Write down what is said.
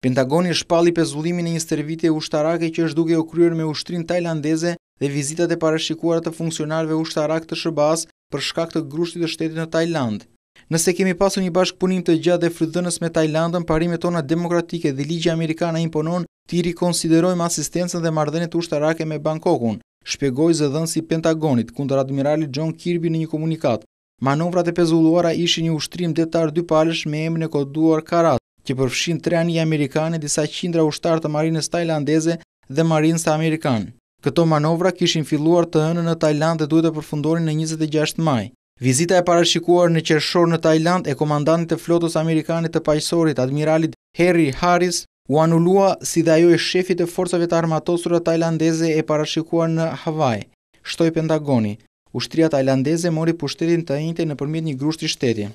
Pentagoni shpalli pezullimin e një stërvitje ushtarake që është duke okryrë me ushtrin tajlandeze dhe vizitat e parashikuarat të funksionarve ushtarak të shëbas për shkak të grushtit të shtetit në Tajland. Nëse kemi pasu një bashkëpunim të gjatë dhe frydhënës me Tajlandën, parime tona demokratike dhe ligja Amerikana imponon të konsiderojmë rikonsiderojmë asistencen dhe mardhenit ushtarake me Bangkokun, zë zëdhën si Pentagonit, kundër admirali John Kirby në një komunikat. Manovrat e pezulluara ishi një ushtrim detar dy me emë e koduar karat, që përfshin tre ani Amerikane, disa qindra ushtarë të marines tajlandeze dhe marines të Amerikanë. Këto manovra kishin filluar të hënë në Tajland dhe duhet të përfundorin në 26 maj. Vizita e parashikuar në qershor në Tajland e komandantit të flotës Amerikanit të pajësorit, admiralit Harry Harris, u anullua si dhe ajo e shefit e forcave të armatosurë tajlandeze e parashikuar në Hawaii, shtoj Pentagoni. Ushtria tajlandeze mori pushtetin të ajinte në përmjet një grushti shteti.